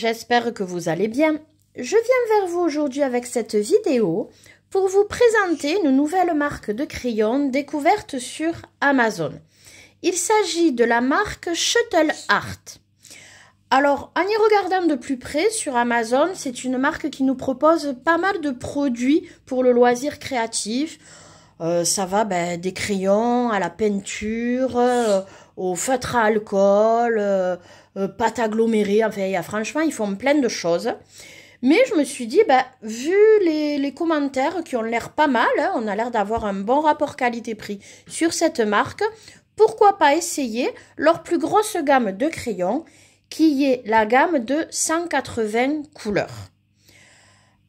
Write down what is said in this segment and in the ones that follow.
j'espère que vous allez bien. Je viens vers vous aujourd'hui avec cette vidéo pour vous présenter une nouvelle marque de crayons découverte sur Amazon. Il s'agit de la marque Shuttle Art. Alors, en y regardant de plus près sur Amazon, c'est une marque qui nous propose pas mal de produits pour le loisir créatif. Euh, ça va ben, des crayons à la peinture, euh, au feutre à alcool, euh, euh, pâte agglomérée, enfin, franchement, ils font plein de choses. Mais je me suis dit, bah, vu les, commentaires qui ont l'air pas mal, hein, on a l'air d'avoir un bon rapport qualité-prix sur cette marque, pourquoi pas essayer leur plus grosse gamme de crayons, qui est la gamme de 180 couleurs.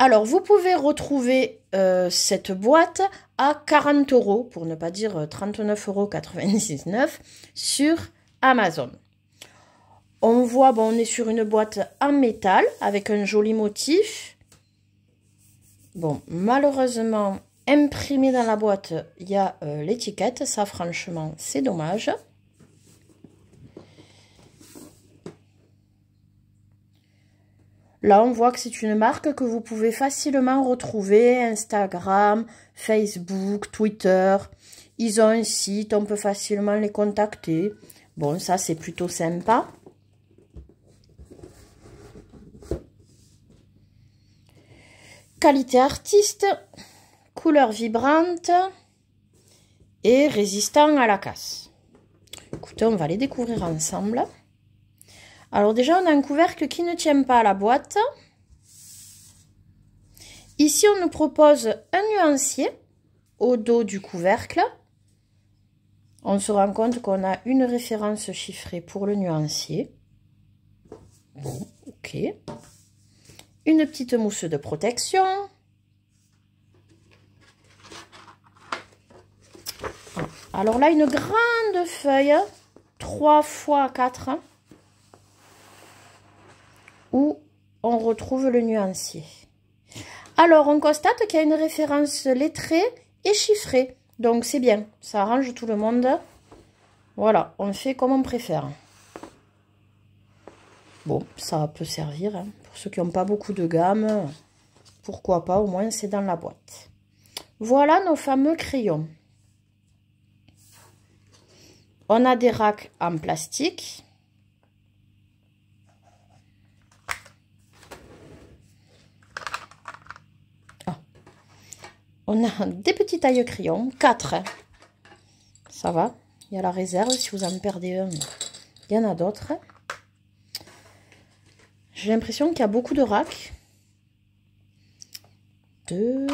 Alors, vous pouvez retrouver euh, cette boîte à 40 euros, pour ne pas dire 39,99 euh, euros sur Amazon. On voit, bon, on est sur une boîte en métal avec un joli motif. Bon, malheureusement, imprimé dans la boîte, il y a euh, l'étiquette. Ça, franchement, c'est dommage. Là, on voit que c'est une marque que vous pouvez facilement retrouver Instagram, Facebook, Twitter. Ils ont un site, on peut facilement les contacter. Bon, ça, c'est plutôt sympa. Qualité artiste, couleur vibrante et résistant à la casse. Écoutez, on va les découvrir ensemble. Alors déjà, on a un couvercle qui ne tient pas à la boîte. Ici, on nous propose un nuancier au dos du couvercle. On se rend compte qu'on a une référence chiffrée pour le nuancier. ok. Une petite mousse de protection. Alors là, une grande feuille, 3 x 4 où on retrouve le nuancier. Alors, on constate qu'il y a une référence lettrée et chiffrée. Donc, c'est bien. Ça arrange tout le monde. Voilà, on fait comme on préfère. Bon, ça peut servir. Hein. Pour ceux qui n'ont pas beaucoup de gamme, pourquoi pas, au moins c'est dans la boîte. Voilà nos fameux crayons. On a des racks en plastique. On a des petits tailles crayons, 4. Ça va. Il y a la réserve, si vous en perdez un, il y en a d'autres. J'ai l'impression qu'il y a beaucoup de racks. 2,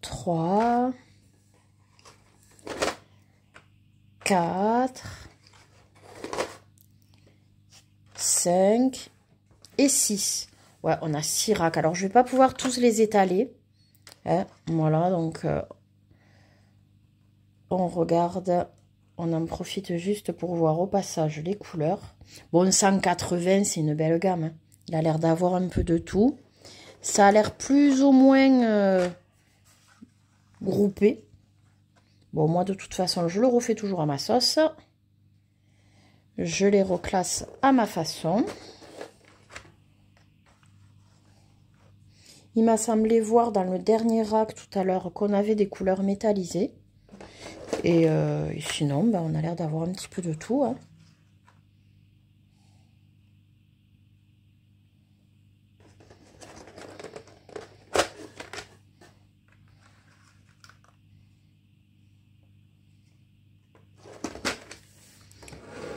3, 4, 5 et 6. Ouais, on a 6 racks. Alors, je ne vais pas pouvoir tous les étaler. Hein, voilà, donc euh, on regarde, on en profite juste pour voir au passage les couleurs. Bon, 180, c'est une belle gamme. Hein. Il a l'air d'avoir un peu de tout. Ça a l'air plus ou moins euh, groupé. Bon, moi, de toute façon, je le refais toujours à ma sauce. Je les reclasse à ma façon. Il m'a semblé voir dans le dernier rack tout à l'heure qu'on avait des couleurs métallisées. Et, euh, sinon, ben, on a l'air d'avoir un petit peu de tout. Hein.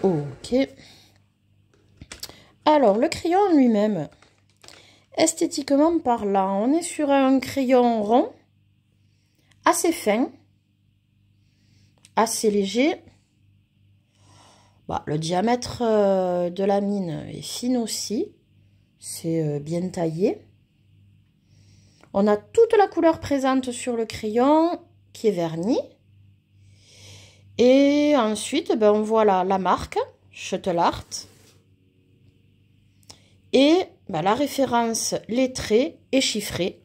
Ok. Alors, le crayon lui-même, Esthétiquement parlant, on est sur un crayon rond, assez fin, assez léger. Bah, le diamètre euh, de la mine est fine aussi, c'est euh, bien taillé. On a toute la couleur présente sur le crayon qui est verni. Et ensuite, ben, on voit la, marque, marque, Art. Et bah, la référence lettrée et chiffrée.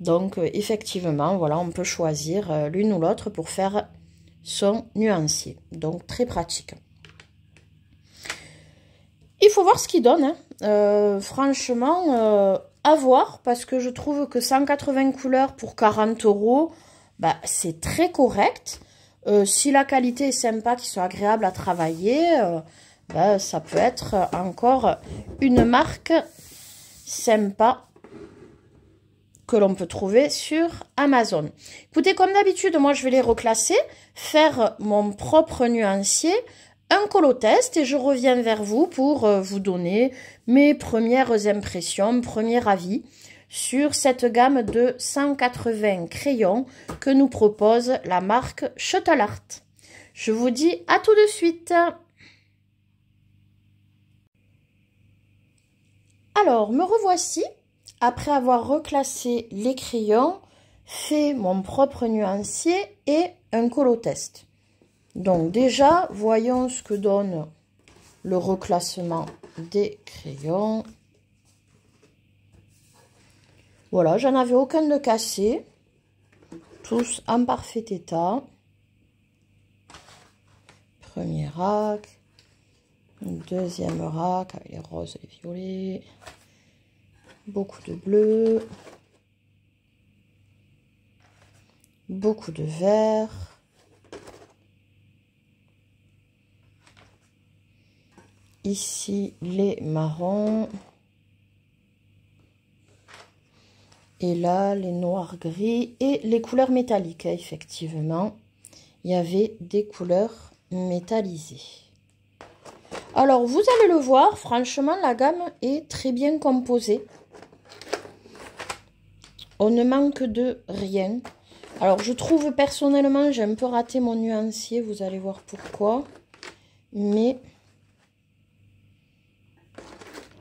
Donc euh, effectivement, voilà, on peut choisir euh, l'une ou l'autre pour faire son nuancier. Donc très pratique. Il faut voir ce qu'il donne. Hein. Euh, franchement, à voir, parce que je trouve que 180 couleurs pour 40 euros, bah, c'est très correct. si la qualité est sympa, qu'ils soit agréable à travailler, euh, ça peut être encore une marque sympa que l'on peut trouver sur Amazon. Écoutez, comme d'habitude, moi je vais les reclasser, faire mon propre nuancier, un test, et je reviens vers vous pour euh, vous donner mes premières impressions, premier avis sur cette gamme de 180 crayons que nous propose la marque Shuttle Art. Je vous dis à tout de suite Alors, me revoici, après avoir reclassé les crayons, fait mon propre nuancier et un test. Donc déjà, voyons ce que donne le reclassement des crayons. Voilà, j'en avais aucun de cassé. Tous en parfait état. Premier acte. Deuxième rack avec les roses et les violets. Beaucoup de bleu. Beaucoup de vert. Ici, les marrons. Et là, les noirs gris et les couleurs métalliques. Effectivement, il y avait des couleurs métallisées. Alors, vous allez le voir, franchement, la gamme est très bien composée. On ne manque de rien. Alors, je trouve personnellement, j'ai un peu raté mon nuancier, vous allez voir pourquoi. Mais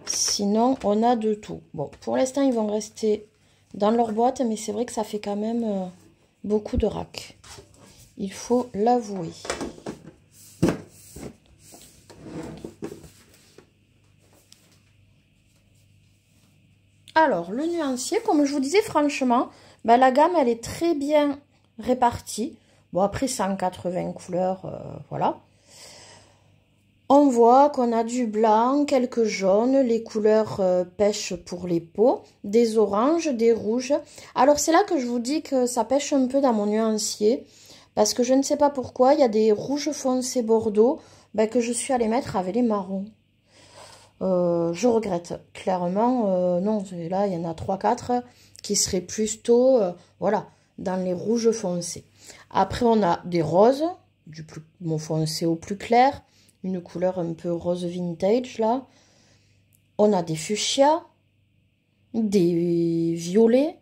sinon, on a de tout. Bon, pour l'instant, ils vont rester dans leur boîte, mais c'est vrai que ça fait quand même euh, beaucoup de racks. Il faut l'avouer. Alors, le nuancier, comme je vous disais franchement, bah, la gamme, elle est très bien répartie. Bon, après 180 couleurs, euh, voilà. On voit qu'on a du blanc, quelques jaunes, les couleurs euh, pêchent pour les peaux, des oranges, des rouges. Alors, c'est là que je vous dis que ça pêche un peu dans mon nuancier. Parce que je ne sais pas pourquoi, il y a des rouges foncés bordeaux bah, que je suis allée mettre avec les marrons. Euh, je regrette. Clairement, euh, non, là, il y en a 3-4 qui seraient plutôt, tôt euh, voilà, dans les rouges foncés. Après, on a des roses, du plus, foncé au plus clair, une couleur un peu rose vintage, là. On a des fuchsias, des violets,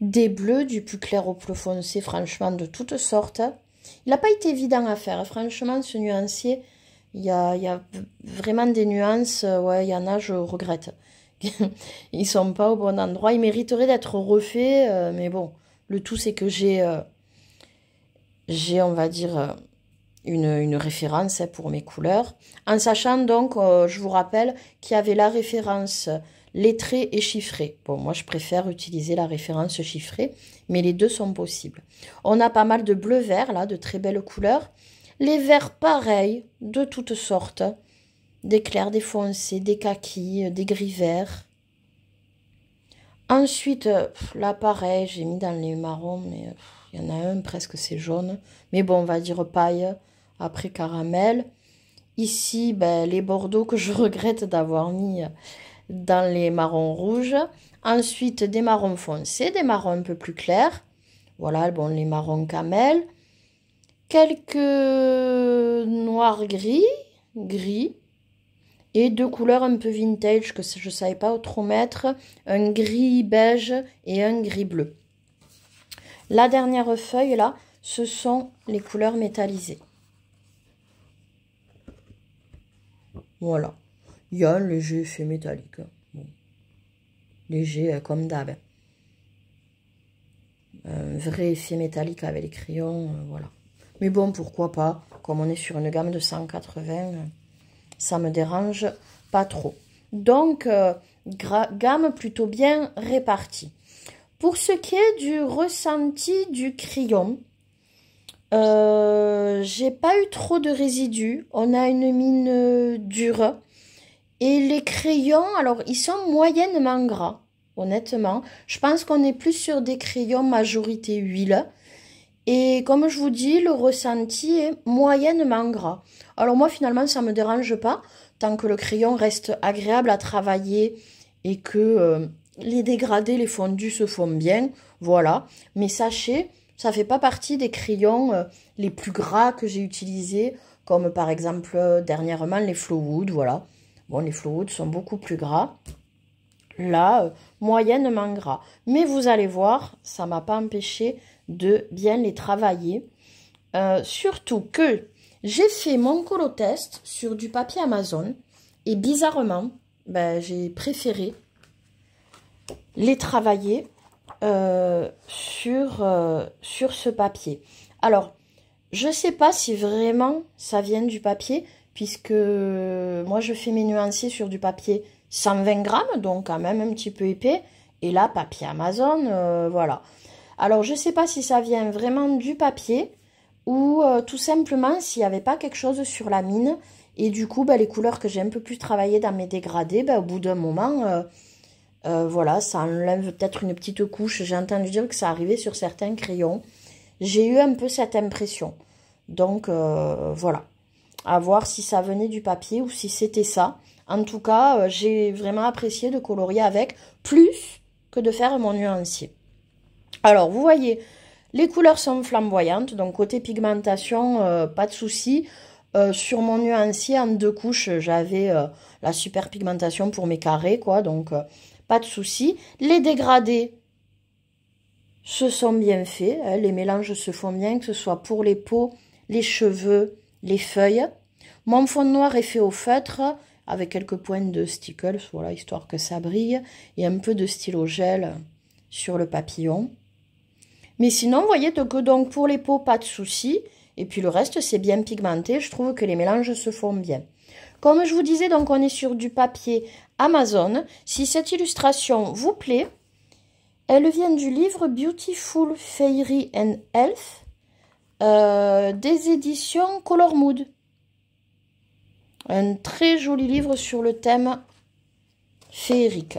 des bleus, du plus clair au plus foncé, franchement, de toutes sortes. Il n'a pas été évident à faire, franchement, ce nuancier il y a, vraiment des nuances, euh, ouais, il y en a, je regrette. ils sont pas au bon endroit, ils mériteraient d'être refaits, euh, mais bon, le tout c'est que j'ai, euh, j'ai, on va dire, une, référence pour mes couleurs. En sachant donc, je vous rappelle qu'il y avait la référence lettrée et chiffrée. Bon, moi je préfère utiliser la référence chiffrée, mais les deux sont possibles. On a pas mal de bleu-vert là, de très belles couleurs les verts pareils, de toutes sortes, des clairs, des foncés, des kakis, euh, des gris verts. Ensuite, euh, là pareil, j'ai mis dans les marrons, mais euh, il y en a un presque c'est jaune. Mais bon, on va dire paille, après caramel. Ici, ben, les bordeaux que je regrette d'avoir mis dans les marrons rouges. Ensuite, des marrons foncés, des marrons un peu plus clairs. Voilà, bon, les marrons camel quelques noirs gris, gris, et deux couleurs un peu vintage que je ne savais pas trop mettre, un gris beige et un gris bleu. La dernière feuille là, ce sont les couleurs métallisées. Voilà, il y a un léger effet métallique. Hein. Léger euh, comme d'hab. Un vrai effet métallique avec les crayons, euh, voilà. Mais bon, pourquoi pas Comme on est sur une gamme de 180, ça me dérange pas trop. Donc, euh, gamme plutôt bien répartie. Pour ce qui est du ressenti du crayon, euh, j'ai pas eu trop de résidus. On a une mine dure. Et les crayons, alors ils sont moyennement gras, honnêtement. Je pense qu'on est plus sur des crayons majorité huile. Et comme je vous dis, le ressenti est moyennement gras. Alors moi finalement ça ne me dérange pas, tant que le crayon reste agréable à travailler et que euh, les dégradés, les fondus se font bien, voilà. Mais sachez, ça ne fait pas partie des crayons euh, les plus gras que j'ai utilisés, comme par exemple euh, dernièrement les Flowwood, voilà. Bon, les Flowwood sont beaucoup plus gras. Là, moyennement gras. Mais vous allez voir, ça m'a pas empêché de bien les travailler. Euh, surtout que j'ai fait mon colo test sur du papier Amazon et bizarrement, ben, j'ai préféré les travailler euh, sur, euh, sur ce papier. Alors, je ne sais pas si vraiment ça vient du papier, puisque moi je fais mes nuanciers sur du papier 120 grammes, donc quand même un petit peu épais. Et là, papier Amazon, voilà. Alors je ne sais pas si ça vient vraiment du papier ou euh, tout simplement s'il n'y avait pas quelque chose sur la mine. Et du coup, bah, les couleurs que j'ai un peu plus travaillées dans mes dégradés, bah, au bout d'un moment, euh, euh, voilà, ça enlève peut-être une petite couche. J'ai entendu dire que ça arrivait sur certains crayons. J'ai eu un peu cette impression. Donc voilà, à voir si ça venait du papier ou si c'était ça. En tout cas, j'ai vraiment apprécié de colorier avec, plus que de faire mon nuancier. Alors, vous voyez, les couleurs sont flamboyantes, donc côté pigmentation, euh, pas de souci. Euh, sur mon nuancier en deux couches, j'avais euh, la super pigmentation pour mes carrés, quoi, donc pas de souci. Les dégradés se sont bien faits, hein, les mélanges se font bien, que ce soit pour les peaux, les cheveux, les feuilles. Mon fond noir est fait au feutre, avec quelques points de stickles, voilà, histoire que ça brille, et un peu de stylo gel sur le papillon. Mais sinon, vous voyez que donc pour les peaux, pas de souci. Et puis le reste, c'est bien pigmenté. Je trouve que les mélanges se font bien. Comme je vous disais, donc on est sur du papier Amazon. Si cette illustration vous plaît, elle vient du livre Beautiful Fairy and Elf euh, des éditions Color Mood. Un très joli livre sur le thème féerique.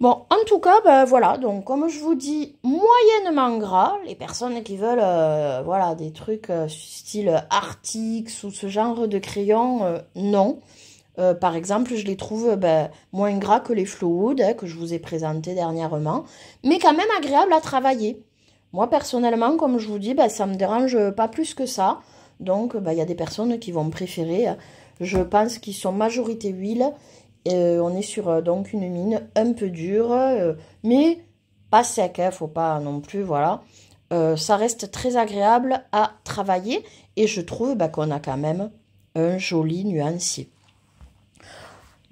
Bon, en tout cas, ben, voilà, donc comme je vous dis, moyennement gras, les personnes qui veulent euh, voilà, des trucs euh, style Artix ou ce genre de crayon, euh, non. par exemple, je les trouve bah, moins gras que les Flowwood hein, que je vous ai présentés dernièrement, mais quand même agréable à travailler. Moi, personnellement, comme je vous dis, ben, ça ne me dérange pas plus que ça. Donc, il y a des personnes qui vont préférer, je pense qu'ils sont majorité huile euh, on est sur euh, donc une mine un peu dure, euh, mais pas sec, hein, faut pas non plus, voilà. ça reste très agréable à travailler et je trouve bah, qu'on a quand même un joli nuancier.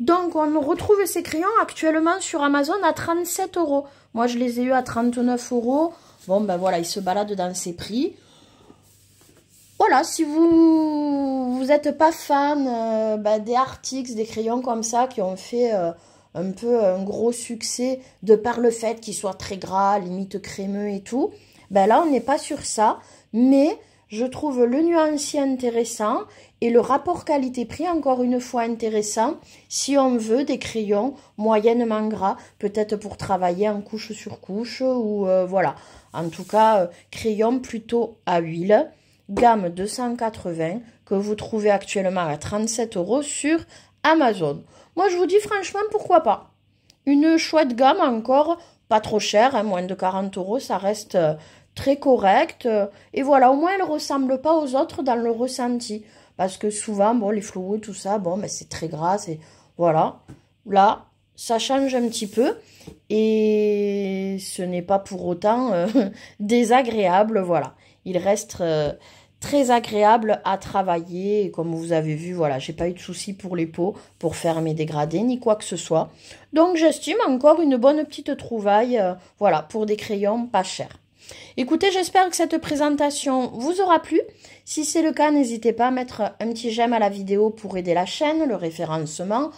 Donc on retrouve ces crayons actuellement sur Amazon à 37 euros. Moi je les ai eus à 39 euros. Bon ben voilà, ils se baladent dans ces prix voilà, si vous vous êtes pas fan euh, bah, des Artix, des crayons comme ça qui ont fait euh, un peu un gros succès de par le fait qu'ils soient très gras, limite crémeux et tout, ben là on n'est pas sur ça, mais je trouve le nuancier intéressant et le rapport qualité-prix encore une fois intéressant si on veut des crayons moyennement gras, peut-être pour travailler en couche sur couche ou euh, voilà. En tout cas, crayons plutôt à huile gamme 280 que vous trouvez actuellement à 37 euros sur Amazon. Moi, je vous dis franchement, pourquoi pas Une chouette gamme encore, pas trop chère, hein, moins de 40 euros, ça reste euh, très correct. Euh, et voilà, au moins, elle ne ressemble pas aux autres dans le ressenti. Parce que souvent, bon, les et tout ça, bon, mais c'est très gras, et Voilà. Là, ça change un petit peu et ce n'est pas pour autant euh, désagréable, voilà il reste euh, très agréable à travailler. comme vous avez vu, voilà, j'ai pas eu de soucis pour les peaux, pour faire mes dégradés, ni quoi que ce soit. Donc j'estime encore une bonne petite trouvaille, euh, voilà, pour des crayons pas chers. Écoutez, j'espère que cette présentation vous aura plu. Si c'est le cas, n'hésitez pas à mettre un petit j'aime à la vidéo pour aider la chaîne, le référencement,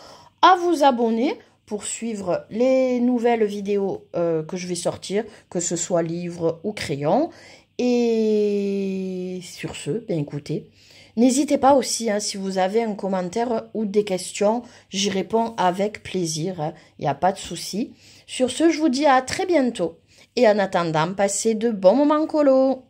à vous abonner pour suivre les nouvelles vidéos euh, que je vais sortir, que ce soit livre ou crayon. Et sur ce, ben écoutez, n'hésitez pas aussi hein, si vous avez un commentaire ou des questions, j'y réponds avec plaisir, hein, il n'y a pas de souci. Sur ce, je vous dis à très bientôt et en attendant, passez de bons moments colo.